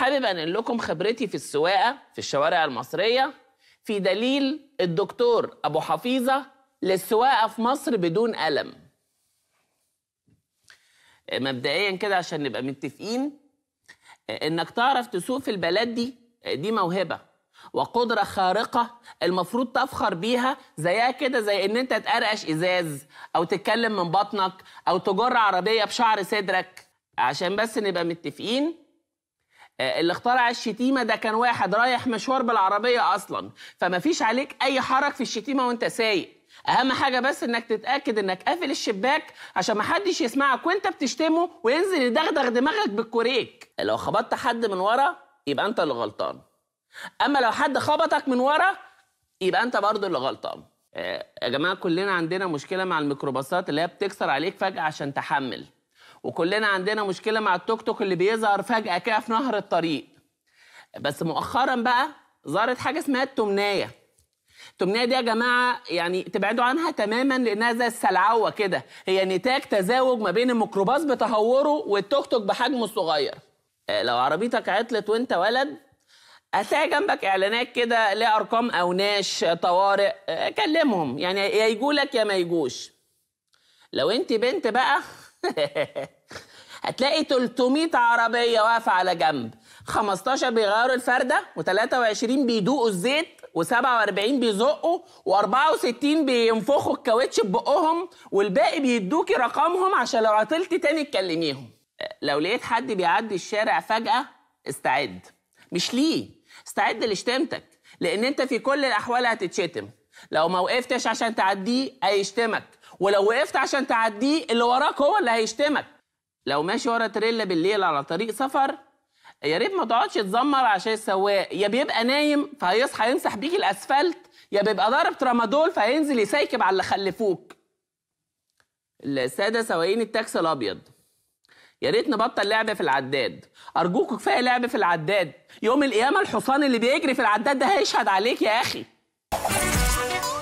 حابب انقل لكم خبرتي في السواقه في الشوارع المصريه في دليل الدكتور ابو حفيظه للسواقه في مصر بدون الم آه، مبدئيا كده عشان نبقى متفقين آه، انك تعرف تسوق في البلد دي آه، دي موهبه وقدرة خارقة المفروض تفخر بيها زيها كده زي ان انت تقرقش ازاز او تتكلم من بطنك او تجر عربية بشعر صدرك عشان بس نبقى متفقين آه، اللي اخترع الشتيمه ده كان واحد رايح مشوار بالعربيه اصلا فما فيش عليك اي حرج في الشتيمه وانت سايق اهم حاجه بس انك تتاكد انك قافل الشباك عشان محدش يسمعك وانت بتشتمه وينزل يدغدغ دماغك بالكوريك لو خبطت حد من ورا يبقى انت اللي غلطان اما لو حد خبطك من ورا يبقى انت برضه اللي غلطان آه، يا جماعه كلنا عندنا مشكله مع الميكروباصات اللي هي بتكسر عليك فجاه عشان تحمل وكلنا عندنا مشكله مع التوك توك اللي بيظهر فجاه كده في نهر الطريق بس مؤخرا بقى ظهرت حاجه اسمها التمنايه التمنيه دي يا جماعه يعني تبعدوا عنها تماما لانها زي السلعوه كده هي نتاج تزاوج ما بين الميكروباص بتهوره والتوك توك بحجمه الصغير آه، لو عربيتك عطلت وانت ولد هتلاقي جنبك اعلانات كده ليها ارقام اوناش آه، طوارئ آه، كلمهم يعني يا يجولك يا ما يجوش لو انت بنت بقى هتلاقي 300 عربية واقفة على جنب 15 بيغيروا الفردة و23 بيدوقوا الزيت و47 بيزقوا و64 بينفخوا الكاوتش ببقهم والباقي بيدوكي رقمهم عشان لو عطلتي تاني تكلميهم لو لقيت حد بيعدي الشارع فجأة استعد مش ليه استعد لشتمتك لأن أنت في كل الأحوال هتتشتم لو ما وقفتش عشان تعديه هيشتمك ولو وقفت عشان تعديه اللي وراك هو اللي هيشتمك لو ماشي ورا تريلا بالليل على طريق سفر يا ريت ما تقعدش تزمر عشان السواق يا بيبقى نايم فهيصحى يمسح بيك الاسفلت يا بيبقى ضارب ترامادول فهينزل يسيكب على اللي خلفوك الساده سواقين التاكسي الابيض يا ريت نبطل لعب في العداد ارجوكوا كفايه لعب في العداد يوم القيامه الحصان اللي بيجري في العداد ده هيشهد عليك يا اخي